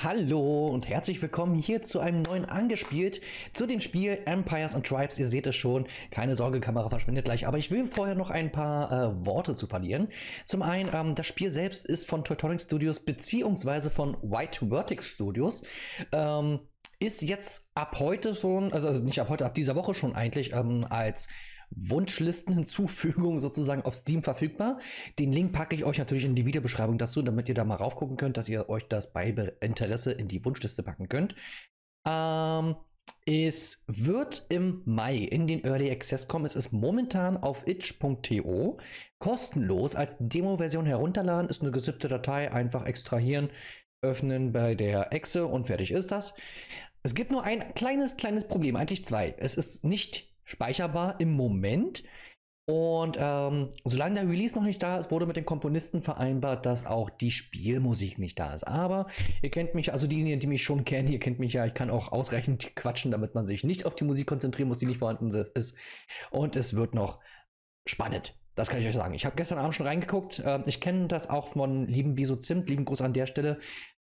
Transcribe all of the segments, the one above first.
Hallo und herzlich willkommen hier zu einem neuen Angespielt, zu dem Spiel Empires and Tribes. Ihr seht es schon, keine Sorge, Kamera verschwindet gleich, aber ich will vorher noch ein paar äh, Worte zu verlieren. Zum einen, ähm, das Spiel selbst ist von Teutonic Studios beziehungsweise von White Vertex Studios. Ähm, ist jetzt ab heute schon, also nicht ab heute, ab dieser Woche schon eigentlich ähm, als Wunschlisten-Hinzufügung sozusagen auf Steam verfügbar. Den Link packe ich euch natürlich in die Videobeschreibung dazu, damit ihr da mal raufgucken könnt, dass ihr euch das bei Interesse in die Wunschliste packen könnt. Ähm, es wird im Mai in den Early Access kommen. Es ist momentan auf itch.to kostenlos als Demo-Version herunterladen. Ist eine gesippte Datei, einfach extrahieren, öffnen bei der Exe und fertig ist das. Es gibt nur ein kleines, kleines Problem, eigentlich zwei. Es ist nicht speicherbar im Moment. Und ähm, solange der Release noch nicht da ist, wurde mit den Komponisten vereinbart, dass auch die Spielmusik nicht da ist. Aber ihr kennt mich, also diejenigen, die mich schon kennen, ihr kennt mich ja, ich kann auch ausreichend quatschen, damit man sich nicht auf die Musik konzentrieren muss, die nicht vorhanden ist. Und es wird noch spannend. Das kann ich euch sagen. Ich habe gestern Abend schon reingeguckt. Ähm, ich kenne das auch von lieben Biso Zimt, lieben Gruß an der Stelle.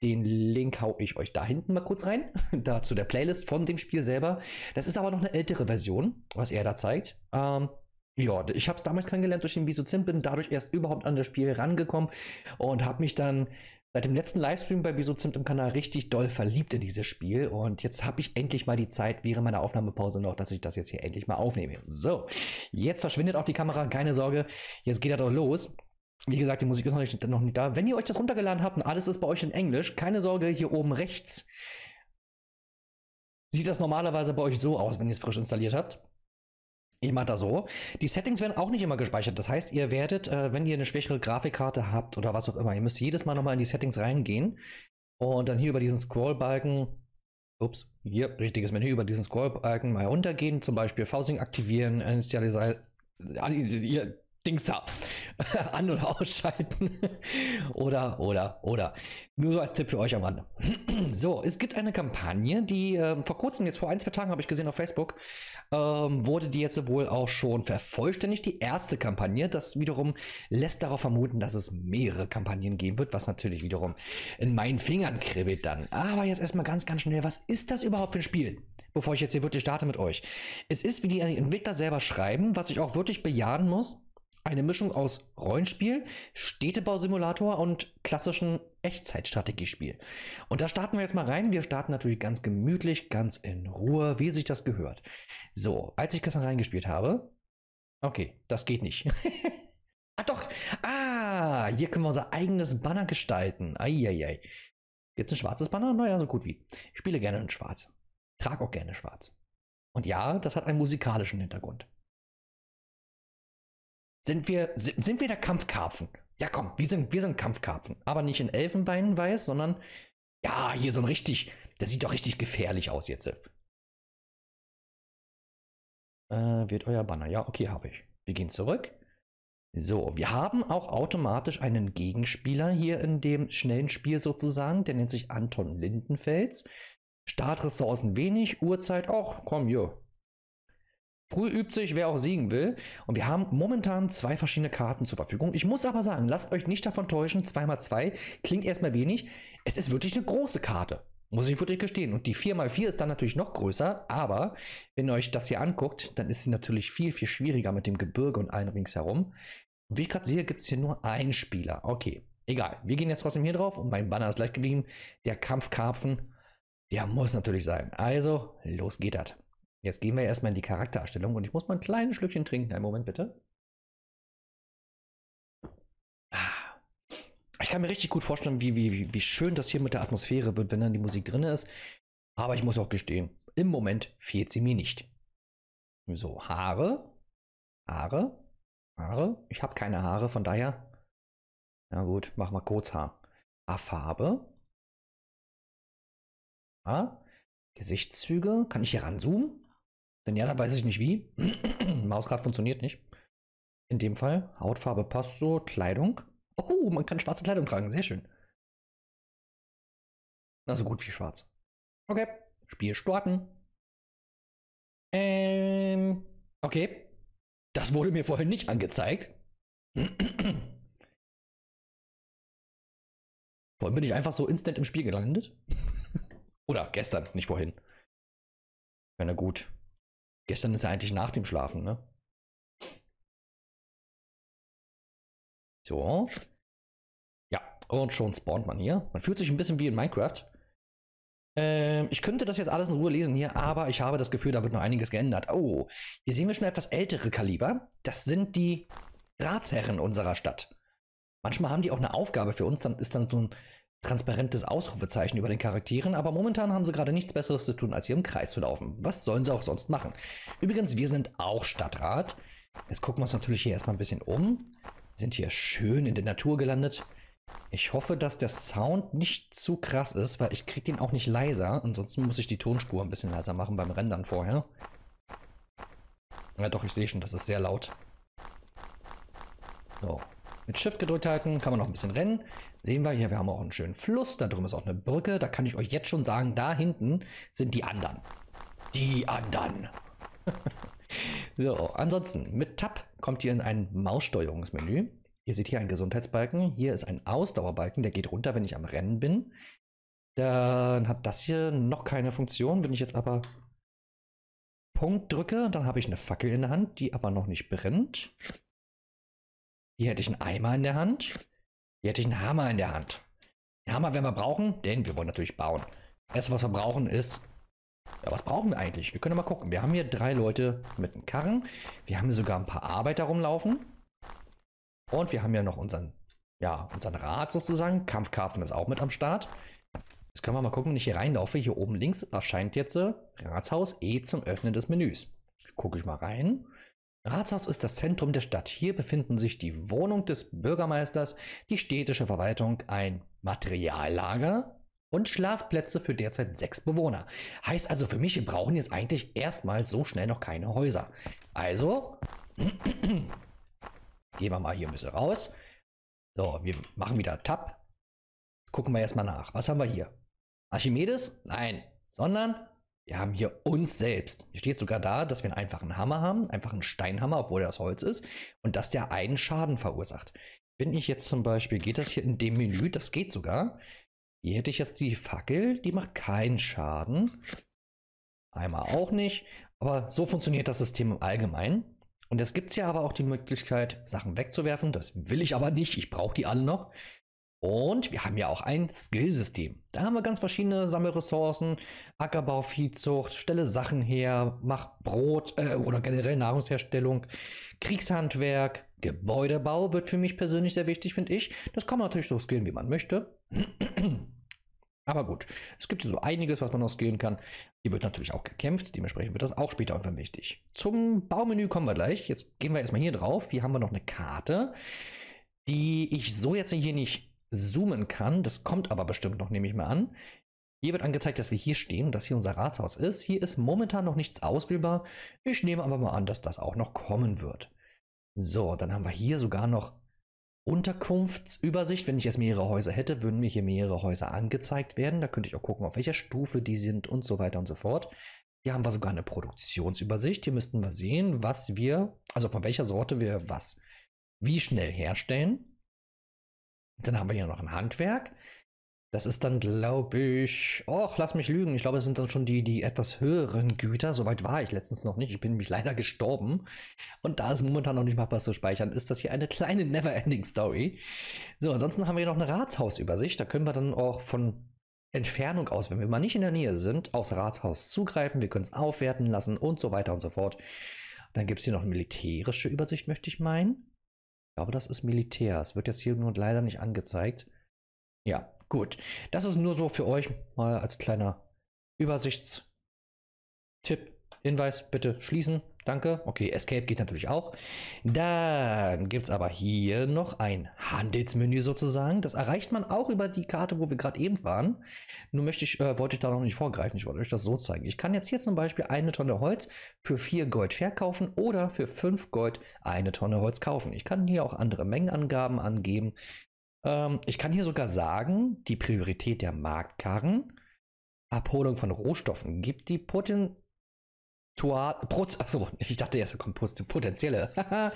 Den Link hau ich euch da hinten mal kurz rein, da zu der Playlist von dem Spiel selber. Das ist aber noch eine ältere Version, was er da zeigt. Ähm, ja, ich habe es damals kennengelernt durch den Biso Bisozin, bin dadurch erst überhaupt an das Spiel rangekommen und habe mich dann seit dem letzten Livestream bei Biso Bisozimt im Kanal richtig doll verliebt in dieses Spiel und jetzt habe ich endlich mal die Zeit während meiner Aufnahmepause noch, dass ich das jetzt hier endlich mal aufnehme. So, jetzt verschwindet auch die Kamera, keine Sorge, jetzt geht er doch los. Wie gesagt, die Musik ist noch nicht, noch nicht da. Wenn ihr euch das runtergeladen habt und alles ist bei euch in Englisch, keine Sorge, hier oben rechts sieht das normalerweise bei euch so aus, wenn ihr es frisch installiert habt. Ich mache das so. Die Settings werden auch nicht immer gespeichert. Das heißt, ihr werdet, äh, wenn ihr eine schwächere Grafikkarte habt oder was auch immer, ihr müsst jedes Mal nochmal in die Settings reingehen und dann hier über diesen Scrollbalken, ups, hier, richtiges Menü, über diesen Scrollbalken mal runtergehen, zum Beispiel Fousing aktivieren, Initializer, äh, Dings da an- oder ausschalten. oder, oder, oder. Nur so als Tipp für euch am Rande. so, es gibt eine Kampagne, die ähm, vor kurzem, jetzt vor ein, zwei Tagen habe ich gesehen auf Facebook, ähm, wurde die jetzt wohl auch schon vervollständigt. Die erste Kampagne, das wiederum lässt darauf vermuten, dass es mehrere Kampagnen geben wird, was natürlich wiederum in meinen Fingern kribbelt dann. Aber jetzt erstmal ganz, ganz schnell, was ist das überhaupt für ein Spiel? Bevor ich jetzt hier wirklich starte mit euch. Es ist, wie die Entwickler selber schreiben, was ich auch wirklich bejahen muss eine Mischung aus Rollenspiel, Städtebausimulator und klassischen Echtzeitstrategiespiel. Und da starten wir jetzt mal rein. Wir starten natürlich ganz gemütlich, ganz in Ruhe, wie sich das gehört. So, als ich gestern reingespielt habe. Okay, das geht nicht. ah, doch! Ah, hier können wir unser eigenes Banner gestalten. Eieiei. Gibt es ein schwarzes Banner? Naja, so gut wie. Ich spiele gerne in schwarz. Trag auch gerne schwarz. Und ja, das hat einen musikalischen Hintergrund. Sind wir, sind, wir der Kampfkarpfen? Ja, komm, wir sind, wir sind Kampfkarpfen. Aber nicht in Elfenbeinen weiß, sondern ja, hier so ein richtig, der sieht doch richtig gefährlich aus jetzt. Äh, wird euer Banner. Ja, okay, habe ich. Wir gehen zurück. So, wir haben auch automatisch einen Gegenspieler hier in dem schnellen Spiel sozusagen. Der nennt sich Anton Lindenfels. Startressourcen wenig, Uhrzeit auch. Komm, jo. Früh übt sich, wer auch siegen will. Und wir haben momentan zwei verschiedene Karten zur Verfügung. Ich muss aber sagen, lasst euch nicht davon täuschen. 2x2 klingt erstmal wenig. Es ist wirklich eine große Karte. Muss ich wirklich gestehen. Und die 4x4 ist dann natürlich noch größer. Aber wenn ihr euch das hier anguckt, dann ist sie natürlich viel, viel schwieriger mit dem Gebirge und allen ringsherum. Und wie ich gerade sehe, gibt es hier nur einen Spieler. Okay, egal. Wir gehen jetzt trotzdem hier drauf. Und mein Banner ist leicht geblieben. Der Kampfkarpfen, der muss natürlich sein. Also, los geht das. Jetzt gehen wir erstmal in die Charaktererstellung und ich muss mal ein kleines Schlückchen trinken. Einen Moment bitte. Ah. Ich kann mir richtig gut vorstellen, wie, wie, wie schön das hier mit der Atmosphäre wird, wenn dann die Musik drin ist. Aber ich muss auch gestehen, im Moment fehlt sie mir nicht. So, Haare. Haare. Haare. Ich habe keine Haare, von daher. Na gut, mach mal kurz Haar. Haarfarbe. Ah, ja. Ah. Gesichtszüge. Kann ich hier ranzoomen? Wenn ja, dann weiß ich nicht wie. Mausrad funktioniert nicht. In dem Fall, Hautfarbe passt so, Kleidung. Oh, man kann schwarze Kleidung tragen, sehr schön. Also gut wie schwarz. Okay, Spiel starten. Ähm, okay. Das wurde mir vorhin nicht angezeigt. vorhin bin ich einfach so instant im Spiel gelandet. Oder gestern, nicht vorhin. Na gut. Gestern ist ja eigentlich nach dem Schlafen, ne? So. Ja, und schon spawnt man hier. Man fühlt sich ein bisschen wie in Minecraft. Ähm, ich könnte das jetzt alles in Ruhe lesen hier, aber ich habe das Gefühl, da wird noch einiges geändert. Oh, hier sehen wir schon etwas ältere Kaliber. Das sind die Ratsherren unserer Stadt. Manchmal haben die auch eine Aufgabe für uns, dann ist dann so ein transparentes Ausrufezeichen über den Charakteren, aber momentan haben sie gerade nichts Besseres zu tun, als hier im Kreis zu laufen. Was sollen sie auch sonst machen? Übrigens, wir sind auch Stadtrat. Jetzt gucken wir uns natürlich hier erstmal ein bisschen um. Wir sind hier schön in der Natur gelandet. Ich hoffe, dass der Sound nicht zu krass ist, weil ich kriege den auch nicht leiser. Ansonsten muss ich die Tonspur ein bisschen leiser machen beim Rendern vorher. Ja doch, ich sehe schon, das ist sehr laut. So, mit Shift gedrückt halten kann man noch ein bisschen rennen. Sehen wir hier, wir haben auch einen schönen Fluss. Da drüben ist auch eine Brücke. Da kann ich euch jetzt schon sagen, da hinten sind die anderen. Die anderen. so, ansonsten mit Tab kommt ihr in ein Maussteuerungsmenü. Ihr seht hier einen Gesundheitsbalken. Hier ist ein Ausdauerbalken, der geht runter, wenn ich am Rennen bin. Dann hat das hier noch keine Funktion. Wenn ich jetzt aber Punkt drücke, dann habe ich eine Fackel in der Hand, die aber noch nicht brennt. Hier hätte ich einen Eimer in der Hand. Hier hätte ich einen Hammer in der Hand. Den Hammer werden wir brauchen, denn wir wollen natürlich bauen. Erst was wir brauchen, ist. Ja, was brauchen wir eigentlich? Wir können mal gucken. Wir haben hier drei Leute mit einem Karren. Wir haben hier sogar ein paar Arbeiter rumlaufen. Und wir haben ja noch unseren, ja, unseren Rad sozusagen. Kampfkarpfen ist auch mit am Start. Jetzt können wir mal gucken, wenn ich hier reinlaufe. Hier oben links erscheint jetzt äh, Ratshaus E zum Öffnen des Menüs. Gucke ich mal rein. Ratshaus ist das Zentrum der Stadt. Hier befinden sich die Wohnung des Bürgermeisters, die städtische Verwaltung, ein Materiallager und Schlafplätze für derzeit sechs Bewohner. Heißt also für mich, wir brauchen jetzt eigentlich erstmal so schnell noch keine Häuser. Also, gehen wir mal hier ein bisschen raus. So, wir machen wieder Tab. Gucken wir erstmal nach. Was haben wir hier? Archimedes? Nein, sondern wir haben hier uns selbst. Hier steht sogar da, dass wir einen einfachen Hammer haben, einfach einen Steinhammer, obwohl das Holz ist, und dass der einen Schaden verursacht. Wenn ich jetzt zum Beispiel, geht das hier in dem Menü, das geht sogar. Hier hätte ich jetzt die Fackel, die macht keinen Schaden. Einmal auch nicht. Aber so funktioniert das System im Allgemeinen. Und es gibt ja aber auch die Möglichkeit, Sachen wegzuwerfen. Das will ich aber nicht. Ich brauche die alle noch. Und wir haben ja auch ein Skillsystem. Da haben wir ganz verschiedene Sammelressourcen, Ackerbau, Viehzucht, stelle Sachen her, mach Brot äh, oder generell Nahrungsherstellung, Kriegshandwerk, Gebäudebau wird für mich persönlich sehr wichtig, finde ich. Das kann man natürlich so skillen, wie man möchte. Aber gut, es gibt so einiges, was man noch skillen kann. Hier wird natürlich auch gekämpft, dementsprechend wird das auch später irgendwann wichtig. Zum Baumenü kommen wir gleich. Jetzt gehen wir erstmal hier drauf. Hier haben wir noch eine Karte, die ich so jetzt hier nicht zoomen kann. Das kommt aber bestimmt noch, nehme ich mal an. Hier wird angezeigt, dass wir hier stehen, und dass hier unser Ratshaus ist. Hier ist momentan noch nichts auswählbar. Ich nehme aber mal an, dass das auch noch kommen wird. So, dann haben wir hier sogar noch Unterkunftsübersicht. Wenn ich jetzt mehrere Häuser hätte, würden mir hier mehrere Häuser angezeigt werden. Da könnte ich auch gucken, auf welcher Stufe die sind und so weiter und so fort. Hier haben wir sogar eine Produktionsübersicht. Hier müssten wir sehen, was wir, also von welcher Sorte wir was wie schnell herstellen. Dann haben wir hier noch ein Handwerk. Das ist dann, glaube ich, och, lass mich lügen. Ich glaube, das sind dann schon die, die etwas höheren Güter. Soweit war ich letztens noch nicht. Ich bin mich leider gestorben. Und da es momentan noch nicht mal was zu speichern, ist das hier eine kleine Never-Ending-Story. So, ansonsten haben wir hier noch eine Ratshausübersicht. Da können wir dann auch von Entfernung aus, wenn wir mal nicht in der Nähe sind, aufs Ratshaus zugreifen. Wir können es aufwerten lassen und so weiter und so fort. dann gibt es hier noch eine militärische Übersicht, möchte ich meinen glaube, das ist Militär. Es wird jetzt hier nur leider nicht angezeigt. Ja, gut. Das ist nur so für euch mal als kleiner Übersichtstipp. Hinweis, bitte schließen. Danke. Okay, Escape geht natürlich auch. Dann gibt es aber hier noch ein Handelsmenü sozusagen. Das erreicht man auch über die Karte, wo wir gerade eben waren. Nur möchte ich, äh, wollte ich da noch nicht vorgreifen. Ich wollte euch das so zeigen. Ich kann jetzt hier zum Beispiel eine Tonne Holz für 4 Gold verkaufen oder für 5 Gold eine Tonne Holz kaufen. Ich kann hier auch andere Mengenangaben angeben. Ähm, ich kann hier sogar sagen, die Priorität der Marktkarren, Abholung von Rohstoffen, gibt die Putin also ich dachte erst, kommt potenzielle.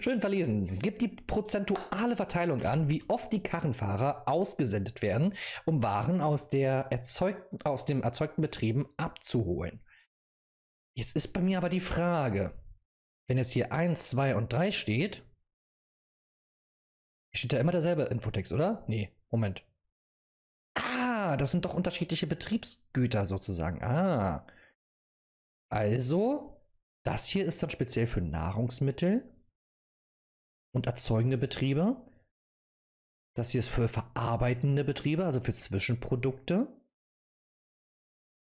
Schön verlesen. Gibt die prozentuale Verteilung an, wie oft die Karrenfahrer ausgesendet werden, um Waren aus, der erzeugten, aus dem erzeugten Betrieben abzuholen. Jetzt ist bei mir aber die Frage, wenn jetzt hier 1, 2 und 3 steht, steht da immer derselbe Infotext, oder? Nee, Moment. Ah, das sind doch unterschiedliche Betriebsgüter sozusagen. Ah. Also, das hier ist dann speziell für Nahrungsmittel und erzeugende Betriebe. Das hier ist für verarbeitende Betriebe, also für Zwischenprodukte.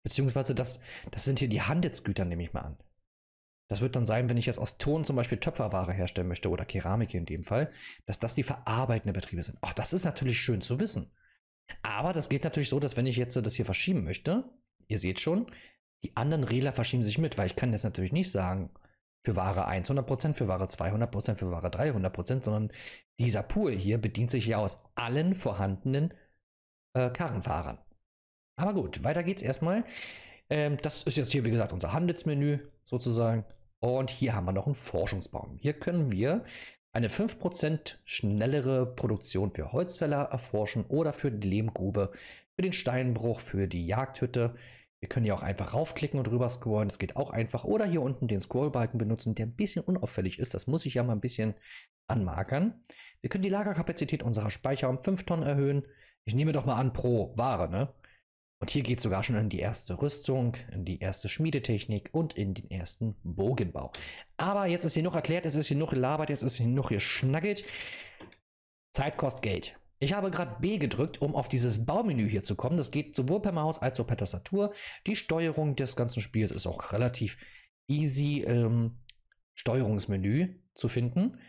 Beziehungsweise das, das sind hier die Handelsgüter, nehme ich mal an. Das wird dann sein, wenn ich jetzt aus Ton zum Beispiel Töpferware herstellen möchte oder Keramik in dem Fall, dass das die verarbeitenden Betriebe sind. Ach, das ist natürlich schön zu wissen. Aber das geht natürlich so, dass wenn ich jetzt das hier verschieben möchte, ihr seht schon, die anderen Regler verschieben sich mit, weil ich kann jetzt natürlich nicht sagen, für Ware 100%, für Ware 200%, für Ware 300%, sondern dieser Pool hier bedient sich ja aus allen vorhandenen äh, Karrenfahrern. Aber gut, weiter geht's erstmal. Ähm, das ist jetzt hier, wie gesagt, unser Handelsmenü sozusagen. Und hier haben wir noch einen Forschungsbaum. Hier können wir eine 5% schnellere Produktion für Holzfäller erforschen oder für die Lehmgrube, für den Steinbruch, für die Jagdhütte, wir können ja auch einfach raufklicken und rüber scrollen, das geht auch einfach. Oder hier unten den Scrollbalken benutzen, der ein bisschen unauffällig ist. Das muss ich ja mal ein bisschen anmarkern. Wir können die Lagerkapazität unserer Speicher um 5 Tonnen erhöhen. Ich nehme doch mal an pro Ware, ne? Und hier geht es sogar schon in die erste Rüstung, in die erste Schmiedetechnik und in den ersten Bogenbau. Aber jetzt ist hier noch erklärt, es ist hier noch gelabert, jetzt ist hier noch geschnackelt. Zeit kostet Geld. Ich habe gerade B gedrückt, um auf dieses Baumenü hier zu kommen. Das geht sowohl per Maus als auch per Tastatur. Die Steuerung des ganzen Spiels ist auch relativ easy ähm, Steuerungsmenü zu finden.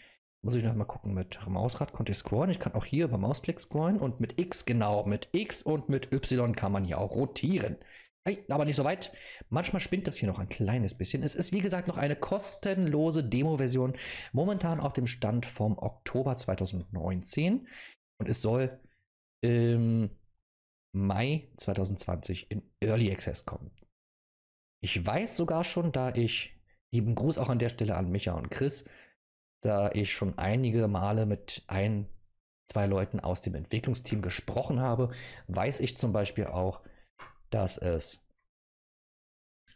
Muss ich noch mal gucken, mit Mausrad konnte ich scrollen. Ich kann auch hier über Mausklick scrollen und mit X, genau, mit X und mit Y kann man hier auch rotieren. Hey, aber nicht so weit. Manchmal spinnt das hier noch ein kleines bisschen. Es ist wie gesagt noch eine kostenlose Demo-Version, momentan auf dem Stand vom Oktober 2019. Und es soll im ähm, Mai 2020 in Early Access kommen. Ich weiß sogar schon, da ich, lieben Gruß auch an der Stelle an Micha und Chris, da ich schon einige Male mit ein, zwei Leuten aus dem Entwicklungsteam gesprochen habe, weiß ich zum Beispiel auch, dass es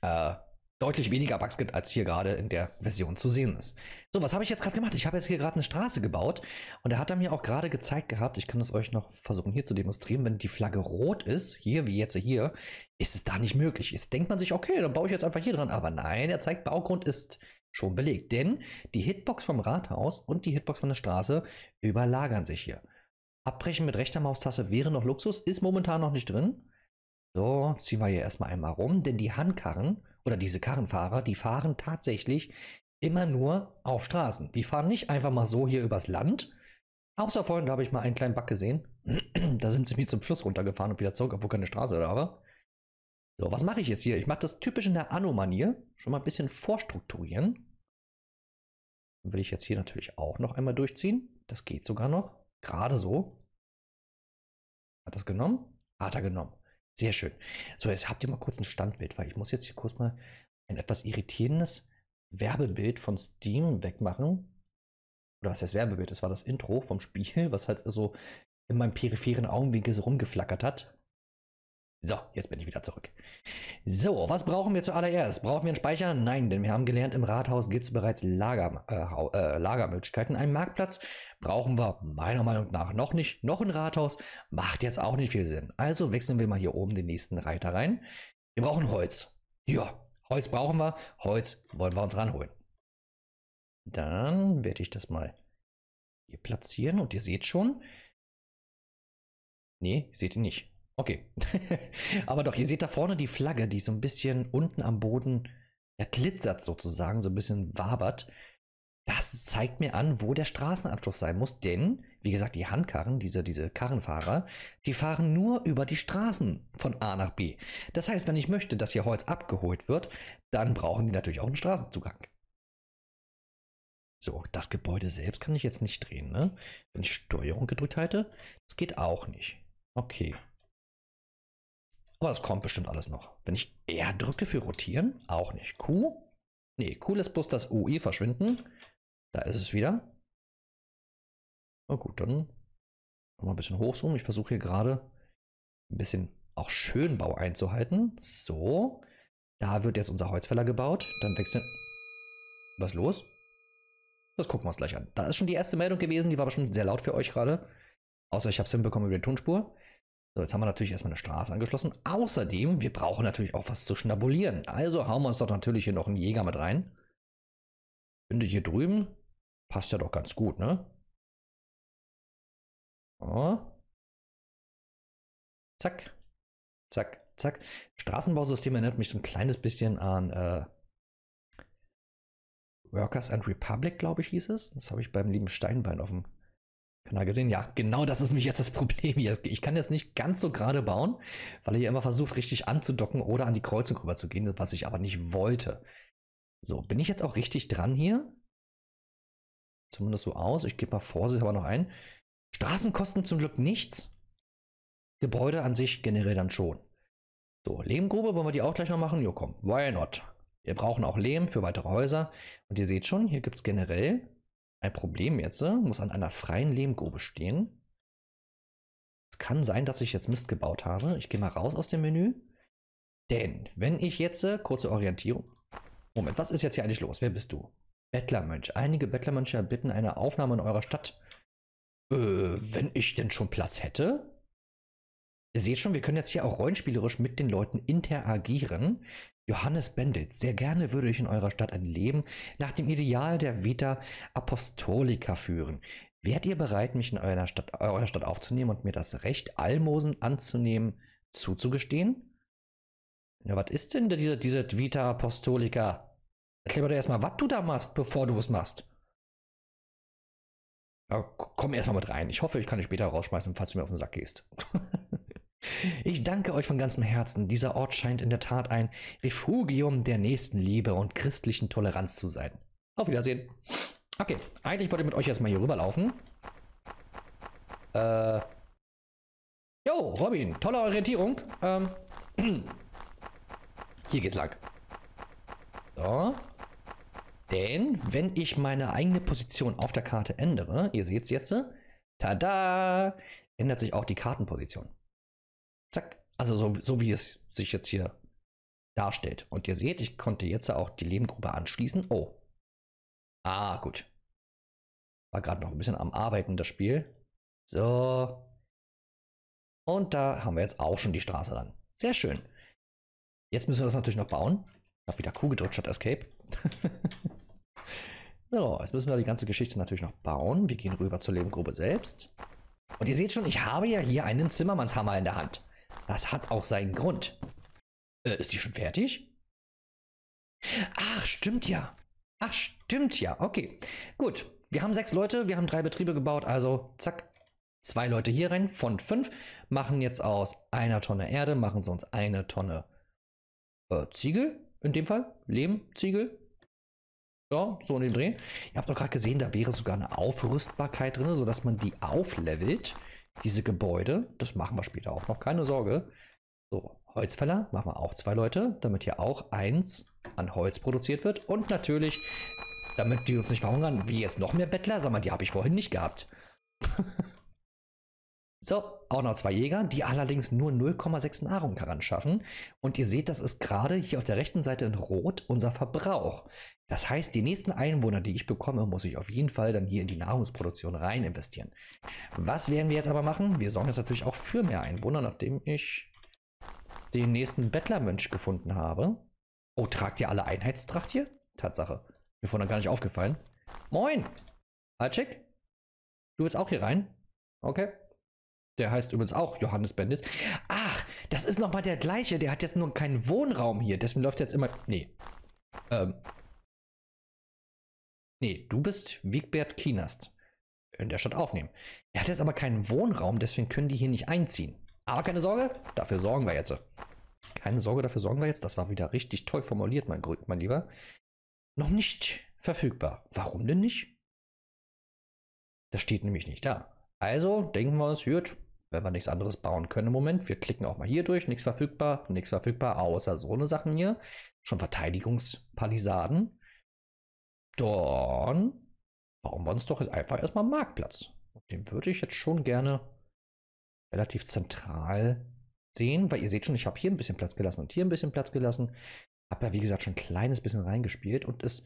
äh, deutlich weniger Bugs gibt, als hier gerade in der Version zu sehen ist. So, was habe ich jetzt gerade gemacht? Ich habe jetzt hier gerade eine Straße gebaut und er hat er mir auch gerade gezeigt gehabt, ich kann das euch noch versuchen hier zu demonstrieren, wenn die Flagge rot ist, hier wie jetzt hier, ist es da nicht möglich. Jetzt denkt man sich, okay, dann baue ich jetzt einfach hier dran, aber nein, er zeigt, Baugrund ist schon belegt, denn die Hitbox vom Rathaus und die Hitbox von der Straße überlagern sich hier. Abbrechen mit rechter Maustaste wäre noch Luxus, ist momentan noch nicht drin. So, ziehen wir hier erstmal einmal rum, denn die Handkarren oder diese Karrenfahrer, die fahren tatsächlich immer nur auf Straßen. Die fahren nicht einfach mal so hier übers Land. Außer vorhin, da habe ich mal einen kleinen Bug gesehen. da sind sie mir zum Fluss runtergefahren und wieder zurück, obwohl keine Straße da war. So, was mache ich jetzt hier? Ich mache das typisch in der Anno-Manier. Schon mal ein bisschen vorstrukturieren. Will ich jetzt hier natürlich auch noch einmal durchziehen. Das geht sogar noch. Gerade so. Hat das genommen? Hat er genommen. Sehr schön. So, jetzt habt ihr mal kurz ein Standbild, weil ich muss jetzt hier kurz mal ein etwas irritierendes Werbebild von Steam wegmachen. Oder was heißt Werbebild? Das war das Intro vom Spiel, was halt so in meinem peripheren Augenwinkel so rumgeflackert hat. So, jetzt bin ich wieder zurück. So, was brauchen wir zuallererst? Brauchen wir einen Speicher? Nein, denn wir haben gelernt, im Rathaus gibt es bereits Lager, äh, äh, Lagermöglichkeiten. Einen Marktplatz brauchen wir meiner Meinung nach noch nicht. Noch ein Rathaus macht jetzt auch nicht viel Sinn. Also wechseln wir mal hier oben den nächsten Reiter rein. Wir brauchen Holz. Ja, Holz brauchen wir. Holz wollen wir uns ranholen. Dann werde ich das mal hier platzieren und ihr seht schon. Nee, seht ihr nicht. Okay. Aber doch, ihr seht da vorne die Flagge, die so ein bisschen unten am Boden ja, glitzert sozusagen, so ein bisschen wabert. Das zeigt mir an, wo der Straßenanschluss sein muss, denn, wie gesagt, die Handkarren, diese, diese Karrenfahrer, die fahren nur über die Straßen von A nach B. Das heißt, wenn ich möchte, dass hier Holz abgeholt wird, dann brauchen die natürlich auch einen Straßenzugang. So, das Gebäude selbst kann ich jetzt nicht drehen, ne? Wenn ich Steuerung gedrückt halte, das geht auch nicht. Okay. Aber das kommt bestimmt alles noch. Wenn ich R drücke für rotieren, auch nicht. Q. Nee, Q lässt bloß das UI verschwinden. Da ist es wieder. Na gut, dann nochmal ein bisschen hochzoomen. Ich versuche hier gerade ein bisschen auch Schönbau einzuhalten. So. Da wird jetzt unser Holzfäller gebaut. Dann wechseln. Was los? Das gucken wir uns gleich an. Da ist schon die erste Meldung gewesen, die war bestimmt sehr laut für euch gerade. Außer ich habe es hinbekommen über die Tonspur. So, jetzt haben wir natürlich erstmal eine Straße angeschlossen. Außerdem, wir brauchen natürlich auch was zu schnabulieren. Also hauen wir uns doch natürlich hier noch einen Jäger mit rein. Finde hier drüben. Passt ja doch ganz gut, ne? Oh. Zack. Zack, zack. Straßenbausystem erinnert mich so ein kleines bisschen an äh, Workers and Republic, glaube ich, hieß es. Das habe ich beim lieben Steinbein auf dem Kanal genau, gesehen? Ja, genau das ist mich jetzt das Problem hier. Ich kann jetzt nicht ganz so gerade bauen, weil er hier immer versucht, richtig anzudocken oder an die Kreuzung rüber zu gehen, was ich aber nicht wollte. So, bin ich jetzt auch richtig dran hier? Zumindest so aus. Ich gebe mal aber noch ein. Straßen kosten zum Glück nichts. Gebäude an sich generell dann schon. So, Lehmgrube wollen wir die auch gleich noch machen? Jo, komm, why not? Wir brauchen auch Lehm für weitere Häuser. Und ihr seht schon, hier gibt es generell ein Problem jetzt äh, muss an einer freien Lehmgrube stehen. Es kann sein, dass ich jetzt Mist gebaut habe. Ich gehe mal raus aus dem Menü. Denn wenn ich jetzt, äh, kurze Orientierung. Moment, was ist jetzt hier eigentlich los? Wer bist du? Bettlermönch. Einige Bettlermönche bitten eine Aufnahme in eurer Stadt. Äh, wenn ich denn schon Platz hätte? Ihr seht schon, wir können jetzt hier auch rollenspielerisch mit den Leuten interagieren. Johannes Bendit, sehr gerne würde ich in eurer Stadt ein Leben nach dem Ideal der Vita Apostolica führen. Wärt ihr bereit, mich in eurer Stadt, eurer Stadt aufzunehmen und mir das Recht, Almosen anzunehmen, zuzugestehen? Na, was ist denn diese, diese Vita Apostolica? Erklär mir doch erstmal, was du da machst, bevor du es machst. Ja, komm erstmal mit rein. Ich hoffe, ich kann dich später rausschmeißen, falls du mir auf den Sack gehst. Ich danke euch von ganzem Herzen. Dieser Ort scheint in der Tat ein Refugium der Nächstenliebe und christlichen Toleranz zu sein. Auf Wiedersehen. Okay, eigentlich wollte ich mit euch erstmal hier rüberlaufen. Äh. Jo, Robin, tolle Orientierung. Ähm. Hier geht's lang. So. Denn wenn ich meine eigene Position auf der Karte ändere, ihr seht's jetzt, tada, ändert sich auch die Kartenposition. Zack. Also so, so wie es sich jetzt hier darstellt. Und ihr seht, ich konnte jetzt auch die Lehmgrube anschließen. Oh. Ah, gut. War gerade noch ein bisschen am Arbeiten, das Spiel. So. Und da haben wir jetzt auch schon die Straße dran. Sehr schön. Jetzt müssen wir das natürlich noch bauen. Ich habe wieder Q gedrückt statt Escape. so, jetzt müssen wir die ganze Geschichte natürlich noch bauen. Wir gehen rüber zur Lehmgrube selbst. Und ihr seht schon, ich habe ja hier einen Zimmermannshammer in der Hand. Das hat auch seinen Grund. Äh, ist die schon fertig? Ach, stimmt ja. Ach, stimmt ja. Okay, gut. Wir haben sechs Leute, wir haben drei Betriebe gebaut, also zack, zwei Leute hier rein von fünf, machen jetzt aus einer Tonne Erde, machen sie uns eine Tonne äh, Ziegel, in dem Fall, Lehmziegel. Ja, so in dem Dreh. Ihr habt doch gerade gesehen, da wäre sogar eine Aufrüstbarkeit drin, sodass man die auflevelt. Diese Gebäude, das machen wir später auch noch, keine Sorge. So, Holzfäller machen wir auch zwei Leute, damit hier auch eins an Holz produziert wird. Und natürlich, damit die uns nicht verhungern, wie jetzt noch mehr Bettler. Sag mal, die habe ich vorhin nicht gehabt. so, auch noch zwei Jäger, die allerdings nur 0,6 Nahrung heranschaffen. Und ihr seht, das ist gerade hier auf der rechten Seite in Rot unser Verbrauch. Das heißt, die nächsten Einwohner, die ich bekomme, muss ich auf jeden Fall dann hier in die Nahrungsproduktion rein investieren. Was werden wir jetzt aber machen? Wir sorgen jetzt natürlich auch für mehr Einwohner, nachdem ich den nächsten Bettlermönch gefunden habe. Oh, tragt ihr alle Einheitstracht hier? Tatsache. Mir vorhin gar nicht aufgefallen. Moin! Alchik? Du willst auch hier rein? Okay. Der heißt übrigens auch Johannes Bendis. Ach, das ist nochmal der gleiche. Der hat jetzt nur keinen Wohnraum hier. Deswegen läuft jetzt immer. Nee. Ähm. Nee, du bist Wigbert Kienast. In äh, der Stadt aufnehmen. Er hat jetzt aber keinen Wohnraum, deswegen können die hier nicht einziehen. Aber keine Sorge, dafür sorgen wir jetzt. Keine Sorge, dafür sorgen wir jetzt. Das war wieder richtig toll formuliert, mein, mein Lieber. Noch nicht verfügbar. Warum denn nicht? Das steht nämlich nicht da. Also denken wir uns, gut, wenn wir nichts anderes bauen können im Moment. Wir klicken auch mal hier durch, nichts verfügbar, nichts verfügbar, außer so eine Sachen hier. Schon Verteidigungspalisaden. Dann bauen wir uns doch jetzt einfach erstmal einen Marktplatz. Den würde ich jetzt schon gerne relativ zentral sehen, weil ihr seht schon, ich habe hier ein bisschen Platz gelassen und hier ein bisschen Platz gelassen. Habe ja, wie gesagt, schon ein kleines bisschen reingespielt und es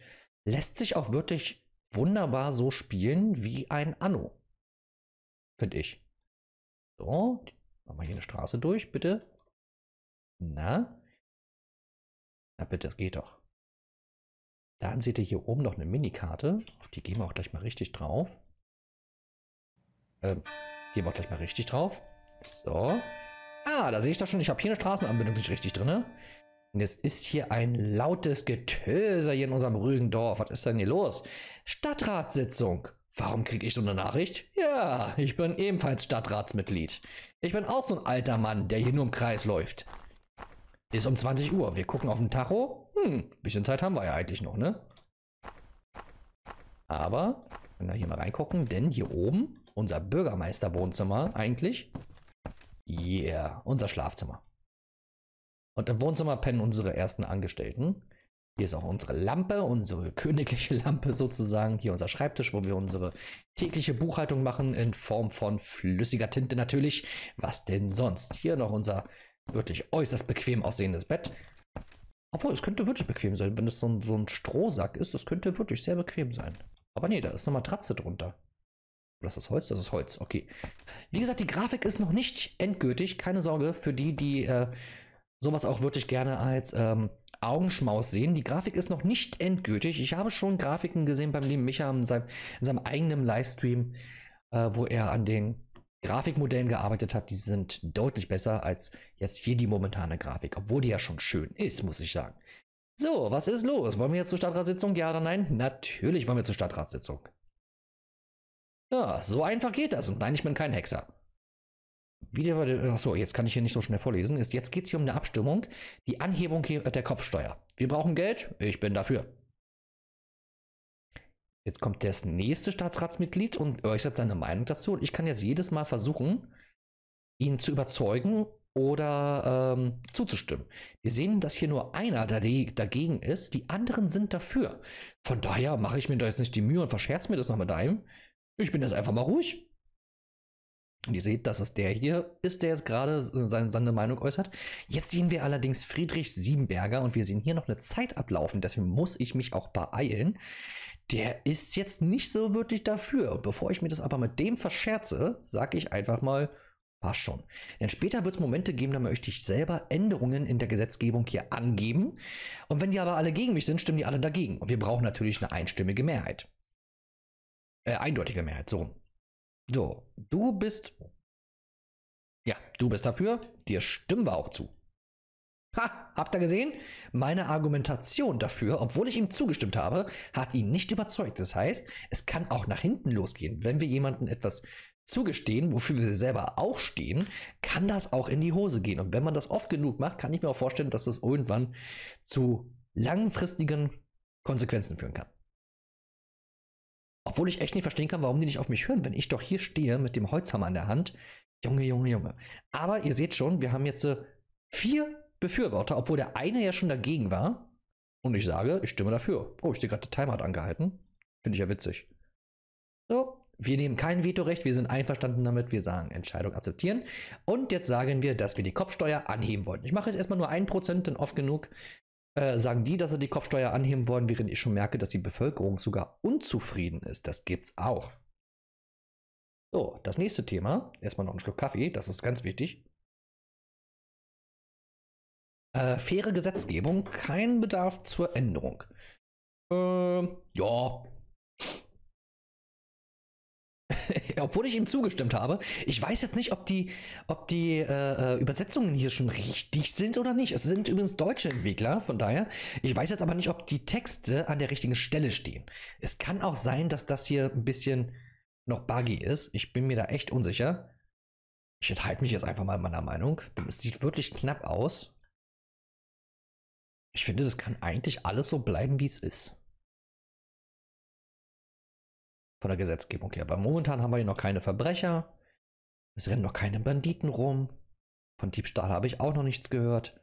lässt sich auch wirklich wunderbar so spielen wie ein Anno. Finde ich. So, machen wir hier eine Straße durch, bitte. Na? Na bitte, das geht doch. Dann seht ihr hier oben noch eine Minikarte. Auf die gehen wir auch gleich mal richtig drauf. Ähm, gehen wir auch gleich mal richtig drauf. So. Ah, da sehe ich das schon. Ich habe hier eine Straßenanbindung nicht richtig drin. Und jetzt ist hier ein lautes Getöse hier in unserem ruhigen Dorf. Was ist denn hier los? Stadtratssitzung. Warum kriege ich so eine Nachricht? Ja, ich bin ebenfalls Stadtratsmitglied. Ich bin auch so ein alter Mann, der hier nur im Kreis läuft. Ist um 20 Uhr. Wir gucken auf den Tacho. Hm, bisschen Zeit haben wir ja eigentlich noch, ne? Aber, wenn wir hier mal reingucken, denn hier oben, unser Bürgermeisterwohnzimmer eigentlich. Yeah, unser Schlafzimmer. Und im Wohnzimmer pennen unsere ersten Angestellten. Hier ist auch unsere Lampe, unsere königliche Lampe sozusagen. Hier unser Schreibtisch, wo wir unsere tägliche Buchhaltung machen in Form von flüssiger Tinte natürlich. Was denn sonst? Hier noch unser wirklich äußerst bequem aussehendes Bett. Obwohl, es könnte wirklich bequem sein, wenn es so ein, so ein Strohsack ist. Das könnte wirklich sehr bequem sein. Aber nee, da ist eine Matratze drunter. Das ist Holz, das ist Holz, okay. Wie gesagt, die Grafik ist noch nicht endgültig. Keine Sorge für die, die äh, sowas auch wirklich gerne als ähm, Augenschmaus sehen. Die Grafik ist noch nicht endgültig. Ich habe schon Grafiken gesehen beim lieben Micha in seinem, in seinem eigenen Livestream, äh, wo er an den Grafikmodellen gearbeitet hat. Die sind deutlich besser als jetzt hier die momentane Grafik, obwohl die ja schon schön ist, muss ich sagen. So, was ist los? Wollen wir jetzt zur Stadtratssitzung? Ja oder nein? Natürlich wollen wir zur Stadtratssitzung. Ja, so einfach geht das. Und nein, ich bin kein Hexer. Wiederwahl, äh, achso, jetzt kann ich hier nicht so schnell vorlesen, ist, jetzt geht es hier um eine Abstimmung, die Anhebung äh, der Kopfsteuer. Wir brauchen Geld, ich bin dafür. Jetzt kommt das nächste Staatsratsmitglied und äußert seine Meinung dazu. Und ich kann jetzt jedes Mal versuchen, ihn zu überzeugen oder ähm, zuzustimmen. Wir sehen, dass hier nur einer dagegen ist, die anderen sind dafür. Von daher mache ich mir da jetzt nicht die Mühe und verscherze mir das noch mit einem. Ich bin jetzt einfach mal ruhig. Und ihr seht, dass es der hier ist, der jetzt gerade seine, seine Meinung äußert. Jetzt sehen wir allerdings Friedrich Siebenberger und wir sehen hier noch eine Zeit ablaufen. Deswegen muss ich mich auch beeilen. Der ist jetzt nicht so wirklich dafür. Und bevor ich mir das aber mit dem verscherze, sage ich einfach mal, Passt schon. Denn später wird es Momente geben, da möchte ich selber Änderungen in der Gesetzgebung hier angeben. Und wenn die aber alle gegen mich sind, stimmen die alle dagegen. Und wir brauchen natürlich eine einstimmige Mehrheit. Äh, eindeutige Mehrheit, so. So, du bist. Ja, du bist dafür. Dir stimmen wir auch zu. Ha, habt ihr gesehen? Meine Argumentation dafür, obwohl ich ihm zugestimmt habe, hat ihn nicht überzeugt. Das heißt, es kann auch nach hinten losgehen. Wenn wir jemandem etwas zugestehen, wofür wir selber auch stehen, kann das auch in die Hose gehen. Und wenn man das oft genug macht, kann ich mir auch vorstellen, dass das irgendwann zu langfristigen Konsequenzen führen kann. Obwohl ich echt nicht verstehen kann, warum die nicht auf mich hören, wenn ich doch hier stehe mit dem Holzhammer in der Hand. Junge, Junge, Junge. Aber ihr seht schon, wir haben jetzt äh, vier Befürworter, obwohl der eine ja schon dagegen war. Und ich sage, ich stimme dafür. Oh, ich stehe gerade, der Timer hat angehalten. Finde ich ja witzig. So, wir nehmen kein Vetorecht, wir sind einverstanden damit, wir sagen Entscheidung akzeptieren. Und jetzt sagen wir, dass wir die Kopfsteuer anheben wollten. Ich mache jetzt erstmal nur 1%, denn oft genug äh, sagen die, dass sie die Kopfsteuer anheben wollen, während ich schon merke, dass die Bevölkerung sogar unzufrieden ist. Das gibt's auch. So, das nächste Thema. Erstmal noch einen Schluck Kaffee, das ist ganz wichtig. Äh, faire Gesetzgebung, kein Bedarf zur Änderung. Ähm, ja, obwohl ich ihm zugestimmt habe. Ich weiß jetzt nicht, ob die, ob die äh, äh, Übersetzungen hier schon richtig sind oder nicht. Es sind übrigens deutsche Entwickler, von daher. Ich weiß jetzt aber nicht, ob die Texte an der richtigen Stelle stehen. Es kann auch sein, dass das hier ein bisschen noch buggy ist. Ich bin mir da echt unsicher. Ich enthalte mich jetzt einfach mal meiner Meinung. Es sieht wirklich knapp aus. Ich finde, das kann eigentlich alles so bleiben, wie es ist. Von der Gesetzgebung her. Weil momentan haben wir hier noch keine Verbrecher. Es rennen noch keine Banditen rum. Von Diebstahl habe ich auch noch nichts gehört.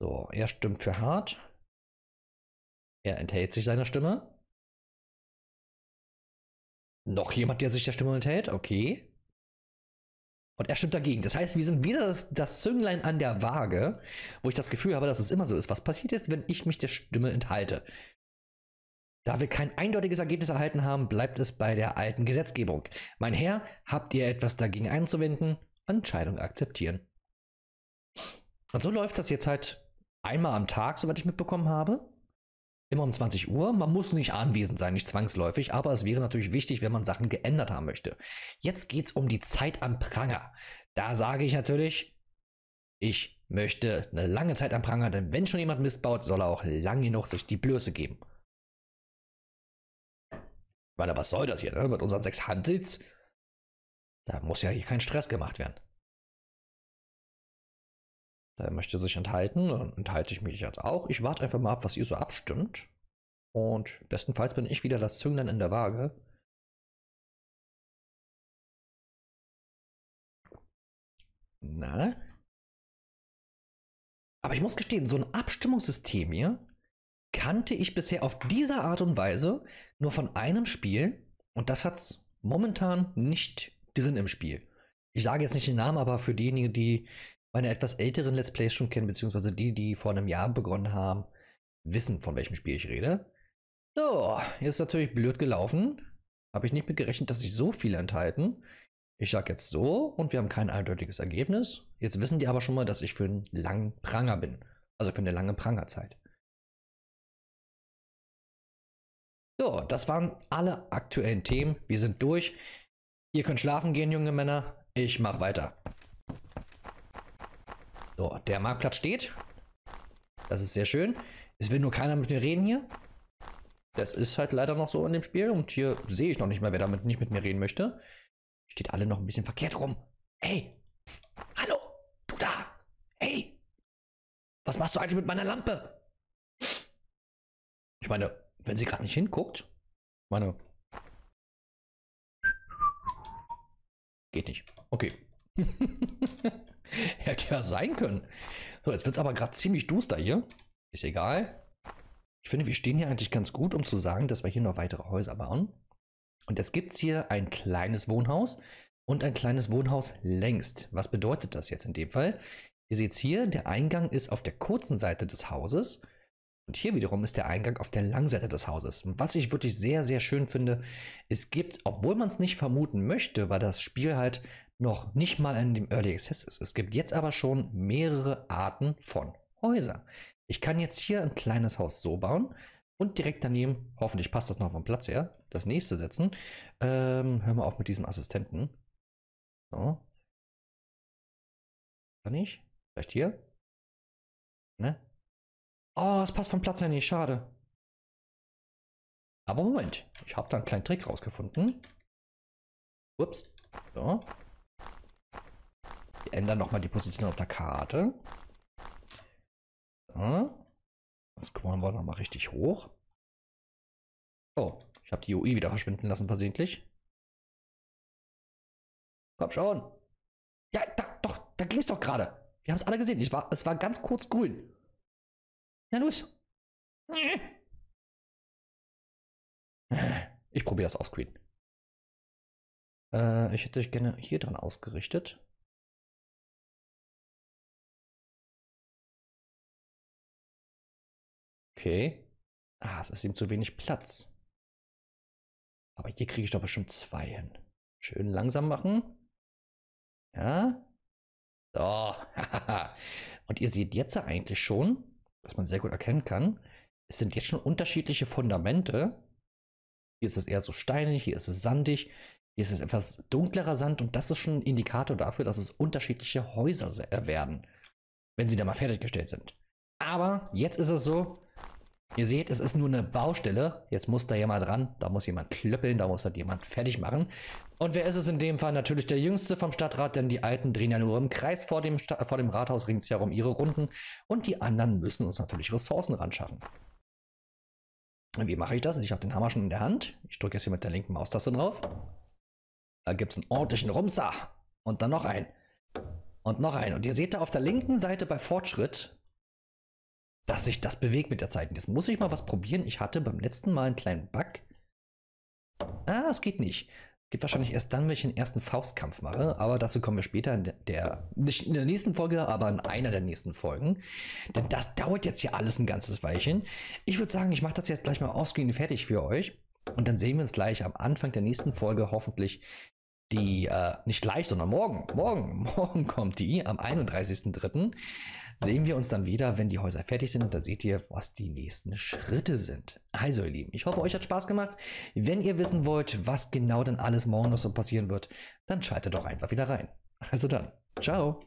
So, er stimmt für hart. Er enthält sich seiner Stimme. Noch jemand, der sich der Stimme enthält? Okay. Und er stimmt dagegen. Das heißt, wir sind wieder das, das Zünglein an der Waage, wo ich das Gefühl habe, dass es immer so ist. Was passiert jetzt, wenn ich mich der Stimme enthalte? Da wir kein eindeutiges Ergebnis erhalten haben, bleibt es bei der alten Gesetzgebung. Mein Herr, habt ihr etwas dagegen einzuwenden? Entscheidung akzeptieren. Und so läuft das jetzt halt einmal am Tag, soweit ich mitbekommen habe. Immer um 20 Uhr. Man muss nicht anwesend sein, nicht zwangsläufig, aber es wäre natürlich wichtig, wenn man Sachen geändert haben möchte. Jetzt geht es um die Zeit am Pranger. Da sage ich natürlich, ich möchte eine lange Zeit am Pranger, denn wenn schon jemand Mist baut, soll er auch lange genug sich die Blöße geben meine, was soll das hier, ne? Mit unseren sechs Handsitz? Da muss ja hier kein Stress gemacht werden. Da möchte sich enthalten dann enthalte ich mich jetzt auch. Ich warte einfach mal ab, was ihr so abstimmt. Und bestenfalls bin ich wieder das Zünglein in der Waage. Na? Aber ich muss gestehen, so ein Abstimmungssystem hier kannte ich bisher auf dieser Art und Weise nur von einem Spiel und das hat's momentan nicht drin im Spiel. Ich sage jetzt nicht den Namen, aber für diejenigen, die meine etwas älteren Let's Plays schon kennen, beziehungsweise die, die vor einem Jahr begonnen haben, wissen, von welchem Spiel ich rede. So, hier ist natürlich blöd gelaufen. Habe ich nicht mit gerechnet, dass sich so viele enthalten. Ich sage jetzt so und wir haben kein eindeutiges Ergebnis. Jetzt wissen die aber schon mal, dass ich für einen langen Pranger bin. Also für eine lange Prangerzeit. So, das waren alle aktuellen Themen. Wir sind durch. Ihr könnt schlafen gehen, junge Männer. Ich mache weiter. So, der Marktplatz steht. Das ist sehr schön. Es will nur keiner mit mir reden hier. Das ist halt leider noch so in dem Spiel. Und hier sehe ich noch nicht mal, wer damit nicht mit mir reden möchte. Steht alle noch ein bisschen verkehrt rum. Hey! pst, hallo, du da. Hey! was machst du eigentlich mit meiner Lampe? Ich meine, wenn sie gerade nicht hinguckt, meine. Geht nicht. Okay. Hätte ja sein können. So, jetzt wird es aber gerade ziemlich duster hier. Ist egal. Ich finde, wir stehen hier eigentlich ganz gut, um zu sagen, dass wir hier noch weitere Häuser bauen. Und es gibt hier ein kleines Wohnhaus und ein kleines Wohnhaus längst. Was bedeutet das jetzt in dem Fall? Ihr seht hier, der Eingang ist auf der kurzen Seite des Hauses. Und hier wiederum ist der Eingang auf der Langseite des Hauses. was ich wirklich sehr, sehr schön finde, es gibt, obwohl man es nicht vermuten möchte, weil das Spiel halt noch nicht mal in dem Early Access ist. Es gibt jetzt aber schon mehrere Arten von Häusern. Ich kann jetzt hier ein kleines Haus so bauen und direkt daneben, hoffentlich passt das noch vom Platz her, das nächste setzen. Ähm, hör mal auf mit diesem Assistenten. So. Kann ich? Vielleicht hier? Ne? Oh, es passt vom Platz her nicht, schade. Aber Moment, ich habe da einen kleinen Trick rausgefunden. Ups, so. Wir ändern nochmal die Position auf der Karte. So. Das scrollen wir nochmal richtig hoch. Oh, ich habe die UI wieder verschwinden lassen versehentlich. Komm schon. Ja, da, doch, da ging es doch gerade. Wir haben es alle gesehen. Ich war, es war ganz kurz grün. Na los. Ich probiere das aus, Queen. Äh, ich hätte dich gerne hier dran ausgerichtet. Okay. Ah, es ist ihm zu wenig Platz. Aber hier kriege ich doch bestimmt zwei hin. Schön langsam machen. Ja. So. Und ihr seht jetzt eigentlich schon, was man sehr gut erkennen kann, es sind jetzt schon unterschiedliche Fundamente. Hier ist es eher so steinig, hier ist es sandig, hier ist es etwas dunklerer Sand und das ist schon ein Indikator dafür, dass es unterschiedliche Häuser äh, werden, wenn sie da mal fertiggestellt sind. Aber jetzt ist es so, Ihr seht, es ist nur eine Baustelle. Jetzt muss da jemand ran. Da muss jemand klöppeln. Da muss halt jemand fertig machen. Und wer ist es in dem Fall? Natürlich der Jüngste vom Stadtrat, denn die Alten drehen ja nur im Kreis vor dem, Sta vor dem Rathaus ringsherum ihre Runden. Und die anderen müssen uns natürlich Ressourcen ran schaffen. Wie mache ich das? Ich habe den Hammer schon in der Hand. Ich drücke jetzt hier mit der linken Maustaste drauf. Da gibt es einen ordentlichen Rumser. Und dann noch einen. Und noch einen. Und ihr seht da auf der linken Seite bei Fortschritt dass sich das bewegt mit der Zeit. jetzt muss ich mal was probieren. Ich hatte beim letzten Mal einen kleinen Bug. Ah, es geht nicht. Geht wahrscheinlich erst dann, wenn ich den ersten Faustkampf mache, aber dazu kommen wir später in der, nicht in der nächsten Folge, aber in einer der nächsten Folgen. Denn das dauert jetzt hier alles ein ganzes Weilchen. Ich würde sagen, ich mache das jetzt gleich mal offscreen fertig für euch. Und dann sehen wir uns gleich am Anfang der nächsten Folge hoffentlich die, äh, nicht gleich, sondern morgen, morgen, morgen kommt die am 31.03 sehen wir uns dann wieder, wenn die Häuser fertig sind. und dann seht ihr, was die nächsten Schritte sind. Also ihr Lieben, ich hoffe, euch hat Spaß gemacht. Wenn ihr wissen wollt, was genau dann alles morgen noch so passieren wird, dann schaltet doch einfach wieder rein. Also dann, ciao.